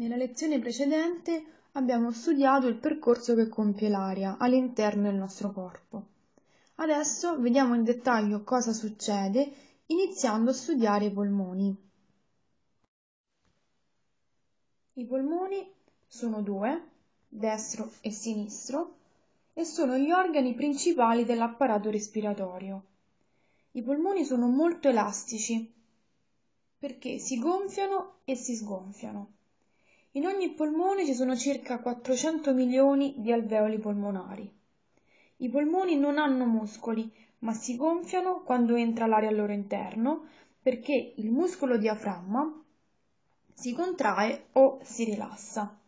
Nella lezione precedente abbiamo studiato il percorso che compie l'aria all'interno del nostro corpo. Adesso vediamo in dettaglio cosa succede iniziando a studiare i polmoni. I polmoni sono due, destro e sinistro, e sono gli organi principali dell'apparato respiratorio. I polmoni sono molto elastici perché si gonfiano e si sgonfiano in ogni polmone ci sono circa 400 milioni di alveoli polmonari. I polmoni non hanno muscoli, ma si gonfiano quando entra l'aria al loro interno perché il muscolo diaframma si contrae o si rilassa.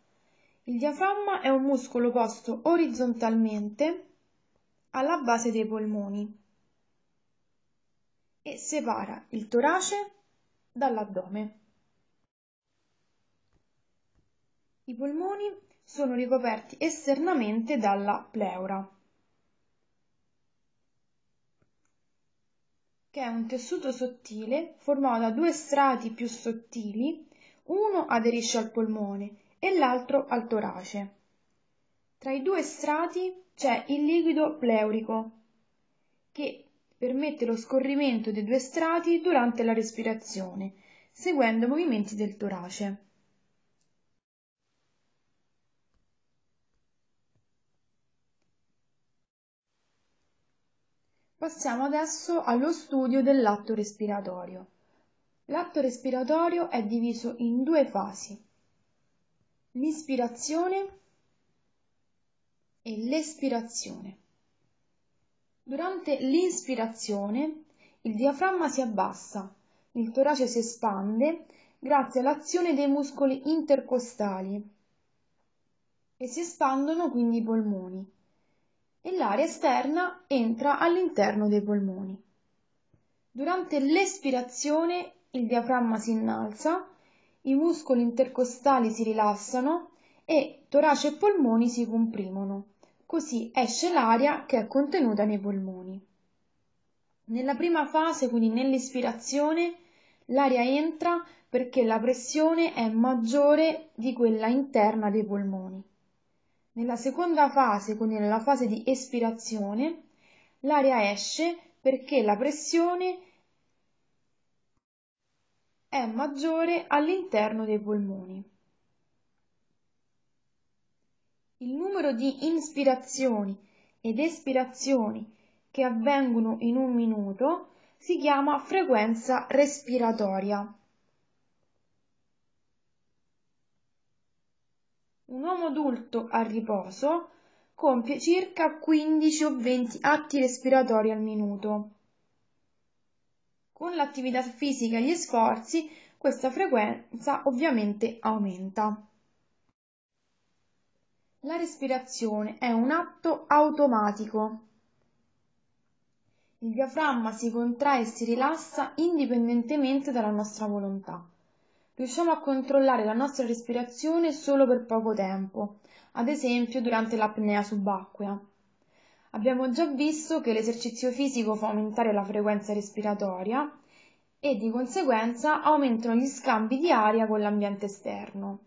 Il diaframma è un muscolo posto orizzontalmente alla base dei polmoni e separa il torace dall'addome. I polmoni sono ricoperti esternamente dalla pleura, che è un tessuto sottile formato da due strati più sottili, uno aderisce al polmone e l'altro al torace. Tra i due strati c'è il liquido pleurico, che permette lo scorrimento dei due strati durante la respirazione, seguendo movimenti del torace. Passiamo adesso allo studio dell'atto respiratorio. L'atto respiratorio è diviso in due fasi, l'ispirazione e l'espirazione. Durante l'inspirazione il diaframma si abbassa, il torace si espande grazie all'azione dei muscoli intercostali e si espandono quindi i polmoni e l'aria esterna entra all'interno dei polmoni. Durante l'espirazione il diaframma si innalza, i muscoli intercostali si rilassano e torace e polmoni si comprimono, così esce l'aria che è contenuta nei polmoni. Nella prima fase, quindi nell'espirazione, l'aria entra perché la pressione è maggiore di quella interna dei polmoni. Nella seconda fase, quindi nella fase di espirazione, l'aria esce perché la pressione è maggiore all'interno dei polmoni. Il numero di inspirazioni ed espirazioni che avvengono in un minuto si chiama frequenza respiratoria. Un uomo adulto a riposo compie circa 15 o 20 atti respiratori al minuto. Con l'attività fisica e gli sforzi questa frequenza ovviamente aumenta. La respirazione è un atto automatico. Il diaframma si contrae e si rilassa indipendentemente dalla nostra volontà riusciamo a controllare la nostra respirazione solo per poco tempo, ad esempio durante l'apnea subacquea. Abbiamo già visto che l'esercizio fisico fa aumentare la frequenza respiratoria e di conseguenza aumentano gli scambi di aria con l'ambiente esterno,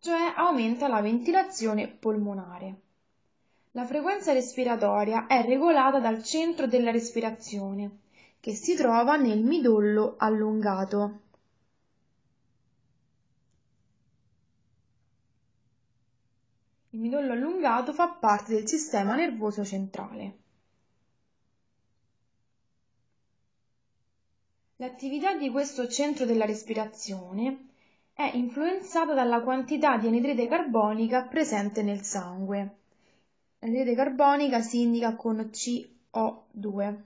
cioè aumenta la ventilazione polmonare. La frequenza respiratoria è regolata dal centro della respirazione, che si trova nel midollo allungato. Il midollo allungato fa parte del sistema nervoso centrale. L'attività di questo centro della respirazione è influenzata dalla quantità di anidride carbonica presente nel sangue. L'anidride carbonica si indica con CO2.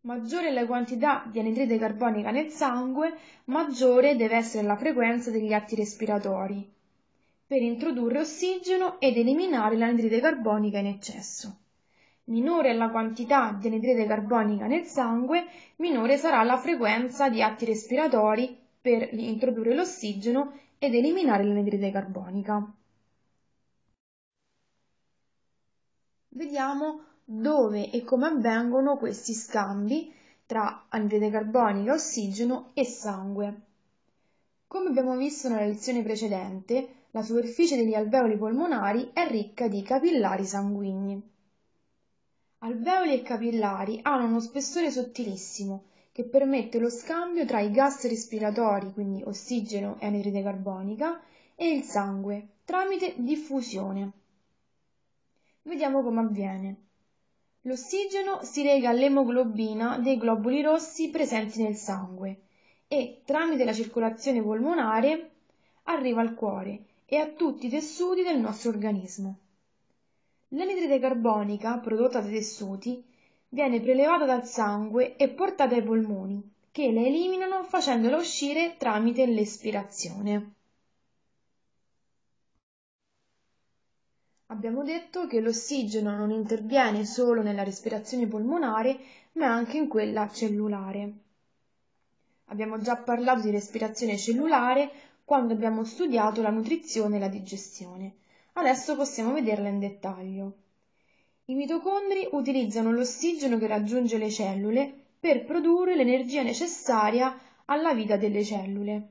Maggiore è la quantità di anidride carbonica nel sangue, maggiore deve essere la frequenza degli atti respiratori per introdurre ossigeno ed eliminare l'anidride carbonica in eccesso. Minore è la quantità di anidride carbonica nel sangue, minore sarà la frequenza di atti respiratori per introdurre l'ossigeno ed eliminare l'anidride carbonica. Vediamo dove e come avvengono questi scambi tra anidride carbonica, ossigeno e sangue. Come abbiamo visto nella lezione precedente, la superficie degli alveoli polmonari è ricca di capillari sanguigni. Alveoli e capillari hanno uno spessore sottilissimo che permette lo scambio tra i gas respiratori, quindi ossigeno e anidride carbonica, e il sangue tramite diffusione. Vediamo come avviene. L'ossigeno si lega all'emoglobina dei globuli rossi presenti nel sangue e tramite la circolazione polmonare arriva al cuore e a tutti i tessuti del nostro organismo. L'anidride carbonica prodotta dai tessuti viene prelevata dal sangue e portata ai polmoni, che la eliminano facendola uscire tramite l'espirazione. Abbiamo detto che l'ossigeno non interviene solo nella respirazione polmonare, ma anche in quella cellulare. Abbiamo già parlato di respirazione cellulare quando abbiamo studiato la nutrizione e la digestione. Adesso possiamo vederla in dettaglio. I mitocondri utilizzano l'ossigeno che raggiunge le cellule per produrre l'energia necessaria alla vita delle cellule.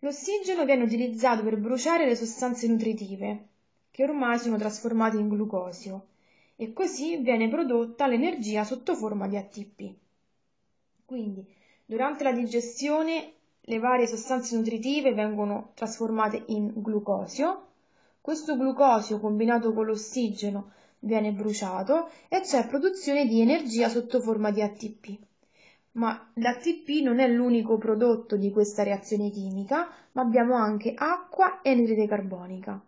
L'ossigeno viene utilizzato per bruciare le sostanze nutritive, che ormai sono trasformate in glucosio, e così viene prodotta l'energia sotto forma di ATP. Quindi, durante la digestione le varie sostanze nutritive vengono trasformate in glucosio, questo glucosio combinato con l'ossigeno viene bruciato e c'è produzione di energia sotto forma di ATP. Ma l'ATP non è l'unico prodotto di questa reazione chimica, ma abbiamo anche acqua e anidride carbonica.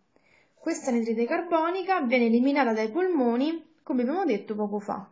Questa anidride carbonica viene eliminata dai polmoni, come abbiamo detto poco fa.